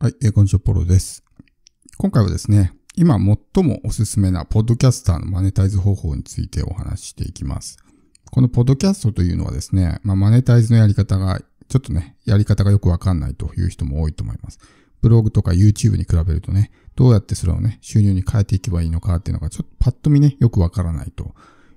はい、えー、こんにちは、ポロです。今回はですね、今最もおすすめなポッドキャスターのマネタイズ方法についてお話ししていきます。このポッドキャストというのはですね、まあ、マネタイズのやり方が、ちょっとね、やり方がよくわかんないという人も多いと思います。ブログとか YouTube に比べるとね、どうやってそれをね、収入に変えていけばいいのかっていうのが、ちょっとパッと見ね、よくわからないと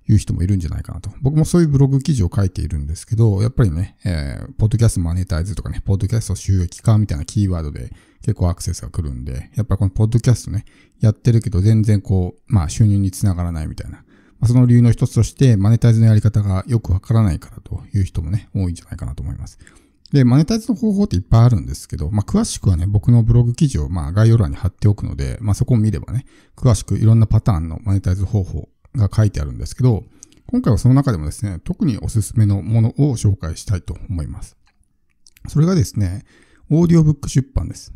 いう人もいるんじゃないかなと。僕もそういうブログ記事を書いているんですけど、やっぱりね、えー、ポッドキャストマネタイズとかね、ポッドキャスト収益化みたいなキーワードで結構アクセスが来るんで、やっぱこのポッドキャストね、やってるけど全然こう、まあ収入につながらないみたいな。まあ、その理由の一つとして、マネタイズのやり方がよくわからないからという人もね、多いんじゃないかなと思います。で、マネタイズの方法っていっぱいあるんですけど、まあ、詳しくはね、僕のブログ記事を、まあ、概要欄に貼っておくので、まあ、そこを見ればね、詳しくいろんなパターンのマネタイズ方法が書いてあるんですけど、今回はその中でもですね、特におすすめのものを紹介したいと思います。それがですね、オーディオブック出版です。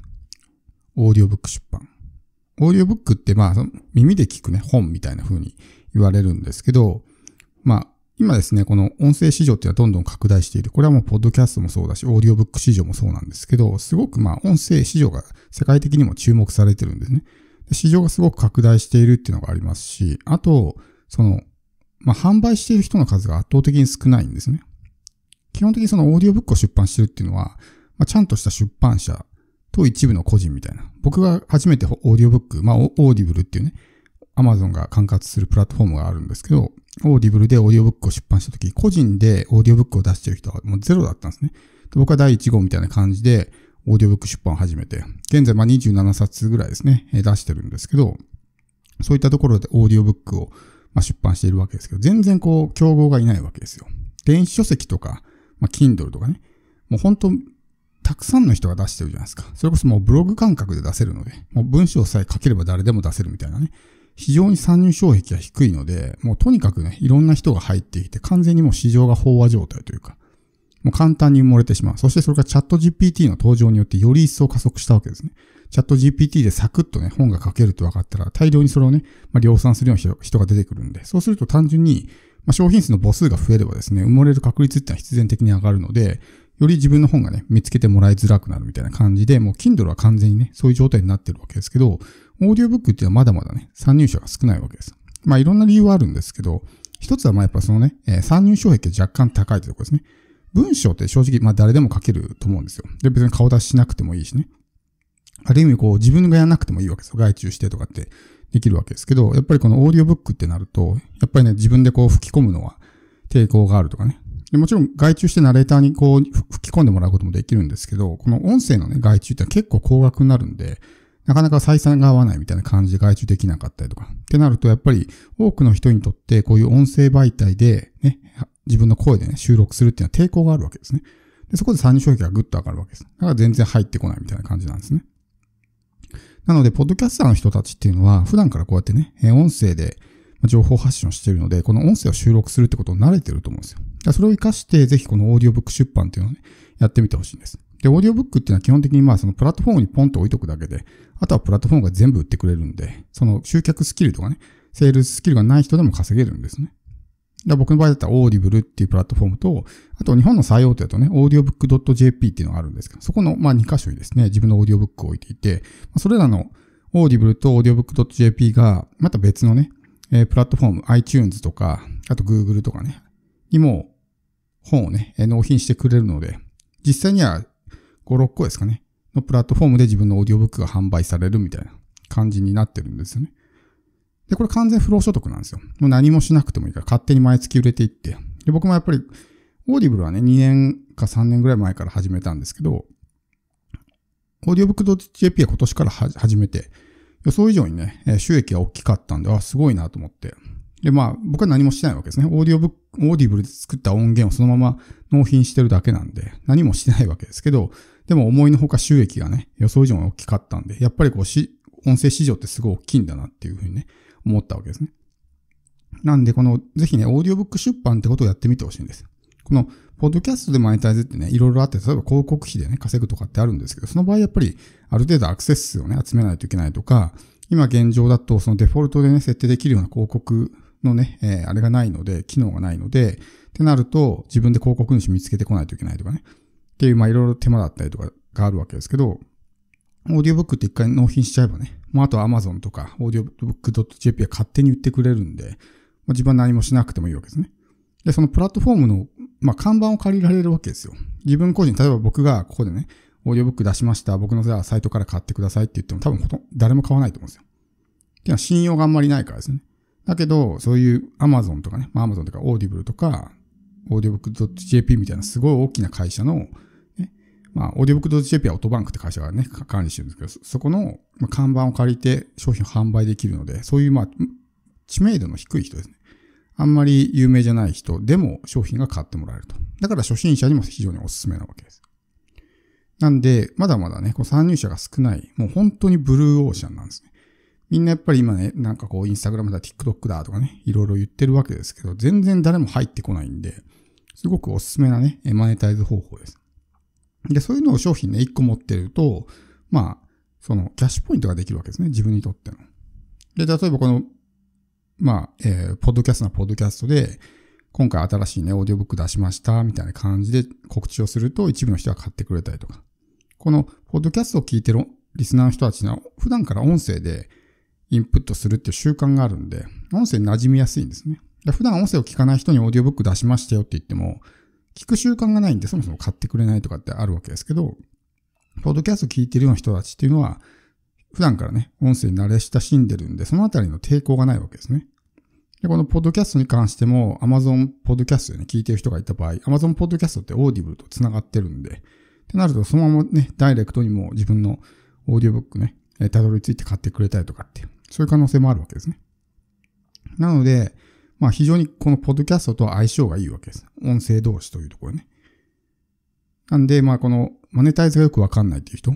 オーディオブック出版。オーディオブックってまあ、耳で聞くね、本みたいな風に言われるんですけど、まあ、今ですね、この音声市場っていうのはどんどん拡大している。これはもうポッドキャストもそうだし、オーディオブック市場もそうなんですけど、すごくまあ、音声市場が世界的にも注目されてるんですね。市場がすごく拡大しているっていうのがありますし、あと、その、まあ、販売している人の数が圧倒的に少ないんですね。基本的にそのオーディオブックを出版してるっていうのは、まあ、ちゃんとした出版社と一部の個人みたいな。僕が初めてオーディオブック、まあ、オーディブルっていうね、アマゾンが管轄するプラットフォームがあるんですけど、オーディブルでオーディオブックを出版した時、個人でオーディオブックを出してる人はもうゼロだったんですね。僕は第1号みたいな感じで、オーディオブック出版を始めて、現在まあ27冊ぐらいですね、出してるんですけど、そういったところでオーディオブックをまあ、出版しているわけですけど、全然こう、競合がいないわけですよ。電子書籍とか、まあ、Kindle とかね、もう本当たくさんの人が出してるじゃないですか。それこそもうブログ感覚で出せるので、もう文章さえ書ければ誰でも出せるみたいなね。非常に参入障壁が低いので、もうとにかくね、いろんな人が入ってきて、完全にもう市場が飽和状態というか、もう簡単に埋もれてしまう。そしてそれがチャット GPT の登場によってより一層加速したわけですね。チャット GPT でサクッとね、本が書けると分かったら、大量にそれをね、まあ、量産するような人が出てくるんで、そうすると単純に、まあ、商品数の母数が増えればですね、埋もれる確率ってのは必然的に上がるので、より自分の本がね、見つけてもらいづらくなるみたいな感じで、もう Kindle は完全にね、そういう状態になってるわけですけど、オーディオブックっていうのはまだまだね、参入者が少ないわけです。まあいろんな理由はあるんですけど、一つはまあやっぱそのね、えー、参入障壁が若干高いというところですね。文章って正直まあ誰でも書けると思うんですよ。で別に顔出ししなくてもいいしね。ある意味こう自分がやらなくてもいいわけですよ。外注してとかってできるわけですけど、やっぱりこのオーディオブックってなると、やっぱりね、自分でこう吹き込むのは抵抗があるとかね。でもちろん外注してナレーターにこう吹き込んでもらうこともできるんですけど、この音声のね、外注って結構高額になるんで、なかなか採算が合わないみたいな感じで外注できなかったりとか。ってなると、やっぱり多くの人にとってこういう音声媒体でね、自分の声でね、収録するっていうのは抵抗があるわけですね。でそこで参入障壁がぐっと上がるわけです。だから全然入ってこないみたいな感じなんですね。なので、ポッドキャスターの人たちっていうのは、普段からこうやってね、音声で情報発信をしているので、この音声を収録するってことを慣れてると思うんですよ。それを活かして、ぜひこのオーディオブック出版っていうのをね、やってみてほしいんです。で、オーディオブックっていうのは基本的にまあそのプラットフォームにポンと置いとくだけで、あとはプラットフォームが全部売ってくれるんで、その集客スキルとかね、セールススキルがない人でも稼げるんですね。だ僕の場合だったらオーディブルっていうプラットフォームと、あと日本の最大手だとね、オーディオブック j p っていうのがあるんですけど、そこのまあ2箇所にですね、自分のオーディオブックを置いていて、それらのオーディブルとオーディオブック j p がまた別のね、えー、プラットフォーム、iTunes とか、あと Google とかね、にも本をね、納品してくれるので、実際には5、6個ですかね、のプラットフォームで自分のオーディオブックが販売されるみたいな感じになってるんですよね。で、これ完全不労所得なんですよ。もう何もしなくてもいいから勝手に毎月売れていって。で、僕もやっぱり、オーディブルはね、2年か3年ぐらい前から始めたんですけど、オーディオブックドット .jp は今年から始めて、予想以上にね、収益が大きかったんで、あ、すごいなと思って。で、まあ、僕は何もしてないわけですね。オーディオブック、オーディブルで作った音源をそのまま納品してるだけなんで、何もしてないわけですけど、でも思いのほか収益がね、予想以上に大きかったんで、やっぱりこうし、音声市場ってすごい大きいんだなっていうふうにね、思ったわけですね。なんで、この、ぜひね、オーディオブック出版ってことをやってみてほしいんです。この、ポッドキャストでマネタイズってね、いろいろあって、例えば広告費でね、稼ぐとかってあるんですけど、その場合やっぱり、ある程度アクセス数をね、集めないといけないとか、今現状だと、そのデフォルトでね、設定できるような広告のね、えー、あれがないので、機能がないので、ってなると、自分で広告主見つけてこないといけないとかね、っていう、まあいろいろ手間だったりとかがあるわけですけど、オーディオブックって一回納品しちゃえばね、まあ、あと Amazon とかディオブックドット j p は勝手に売ってくれるんで、まあ、自分は何もしなくてもいいわけですね。で、そのプラットフォームの、まあ、看板を借りられるわけですよ。自分個人、例えば僕がここでね、オーディオブック出しました。僕のサイトから買ってくださいって言っても多分ほと誰も買わないと思うんですよ。っていうのは信用があんまりないからですね。だけど、そういう Amazon とかね、アマ Amazon とか Audible とかオーディオブック j p みたいなすごい大きな会社のまあ、オーディオブックドジェピアオートバンクって会社がね、管理してるんですけど、そこの看板を借りて商品を販売できるので、そういうまあ、知名度の低い人ですね。あんまり有名じゃない人でも商品が買ってもらえると。だから初心者にも非常におすすめなわけです。なんで、まだまだね、こう参入者が少ない、もう本当にブルーオーシャンなんですね。みんなやっぱり今ね、なんかこう、インスタグラムだ、TikTok だとかね、いろいろ言ってるわけですけど、全然誰も入ってこないんで、すごくおすすめなね、マネタイズ方法です。で、そういうのを商品ね、1個持ってると、まあ、そのキャッシュポイントができるわけですね。自分にとっての。で、例えばこの、まあ、えー、ポッドキャストなポッドキャストで、今回新しいね、オーディオブック出しました、みたいな感じで告知をすると、一部の人が買ってくれたりとか。この、ポッドキャストを聞いてるリスナーの人たちは、普段から音声でインプットするっていう習慣があるんで、音声に馴染みやすいんですね。普段音声を聞かない人にオーディオブック出しましたよって言っても、聞く習慣がないんで、そもそも買ってくれないとかってあるわけですけど、ポッドキャスト聞いてるような人たちっていうのは、普段からね、音声に慣れ親しんでるんで、そのあたりの抵抗がないわけですね。で、このポッドキャストに関しても、Amazon ポッドキャストでね、聞いてる人がいた場合、Amazon ポッドキャストってオーディブルと繋がってるんで、ってなると、そのままね、ダイレクトにも自分のオーディオブックね、たどり着いて買ってくれたりとかってそういう可能性もあるわけですね。なので、まあ非常にこのポッドキャストと相性がいいわけです。音声同士というところね。なんで、まあこのマネタイズがよくわかんないっていう人、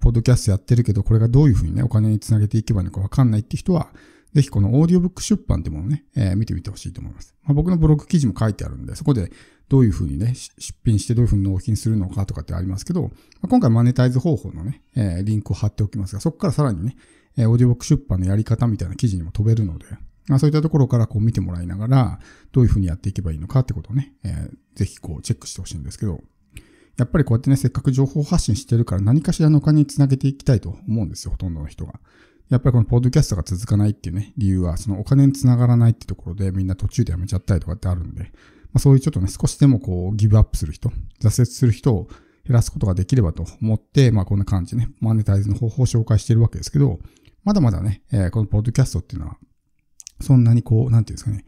ポッドキャストやってるけど、これがどういうふうにね、お金につなげていけばいいのかわかんないっていう人は、ぜひこのオーディオブック出版ってものをね、えー、見てみてほしいと思います。まあ、僕のブログ記事も書いてあるんで、そこでどういうふうにね、出品してどういうふうに納品するのかとかってありますけど、まあ、今回マネタイズ方法のね、えー、リンクを貼っておきますが、そこからさらにね、えー、オーディオブック出版のやり方みたいな記事にも飛べるので、まあ、そういったところからこう見てもらいながら、どういうふうにやっていけばいいのかってことをね、えー、ぜひこうチェックしてほしいんですけど、やっぱりこうやってね、せっかく情報発信してるから何かしらのお金につなげていきたいと思うんですよ、ほとんどの人が。やっぱりこのポッドキャストが続かないっていうね、理由は、そのお金につながらないってところでみんな途中でやめちゃったりとかってあるんで、まあ、そういうちょっとね、少しでもこうギブアップする人、挫折する人を減らすことができればと思って、まあこんな感じね、マネタイズの方法を紹介してるわけですけど、まだまだね、えー、このポッドキャストっていうのはそんなにこう、なんていうんですかね、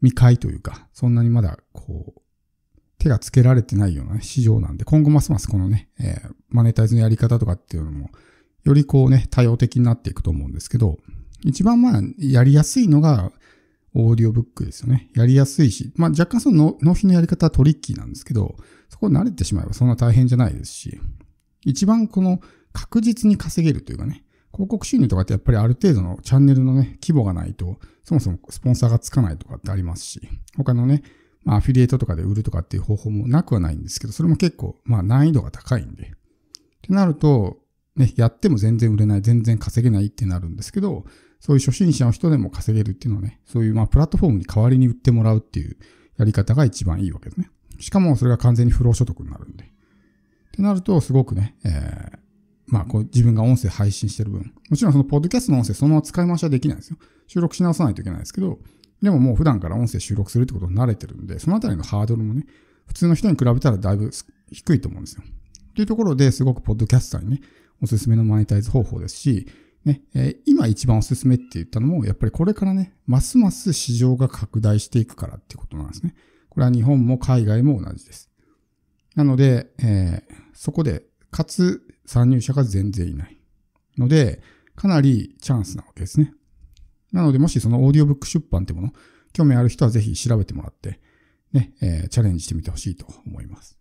未開というか、そんなにまだこう、手がつけられてないような、ね、市場なんで、今後ますますこのね、えー、マネタイズのやり方とかっていうのも、よりこうね、多様的になっていくと思うんですけど、一番まあ、やりやすいのが、オーディオブックですよね。やりやすいし、まあ若干その納品のやり方はトリッキーなんですけど、そこ慣れてしまえばそんな大変じゃないですし、一番この確実に稼げるというかね、広告収入とかってやっぱりある程度のチャンネルのね、規模がないと、そもそもスポンサーがつかないとかってありますし、他のね、まあアフィリエイトとかで売るとかっていう方法もなくはないんですけど、それも結構、まあ難易度が高いんで。ってなると、ね、やっても全然売れない、全然稼げないってなるんですけど、そういう初心者の人でも稼げるっていうのはね、そういうまあプラットフォームに代わりに売ってもらうっていうやり方が一番いいわけですね。しかもそれが完全に不労所得になるんで。ってなると、すごくね、えー、まあ、こう自分が音声配信してる分、もちろんそのポッドキャストの音声そのまま使い回しはできないですよ。収録し直さないといけないですけど、でももう普段から音声収録するってことに慣れてるんで、そのあたりのハードルもね、普通の人に比べたらだいぶ低いと思うんですよ。というところですごくポッドキャスターにね、おすすめのマネタイズ方法ですし、ね、えー、今一番おすすめって言ったのも、やっぱりこれからね、ますます市場が拡大していくからってことなんですね。これは日本も海外も同じです。なので、えー、そこでかつ参入者が全然いない。ので、かなりチャンスなわけですね。なので、もしそのオーディオブック出版ってもの、興味ある人はぜひ調べてもらって、ね、えー、チャレンジしてみてほしいと思います。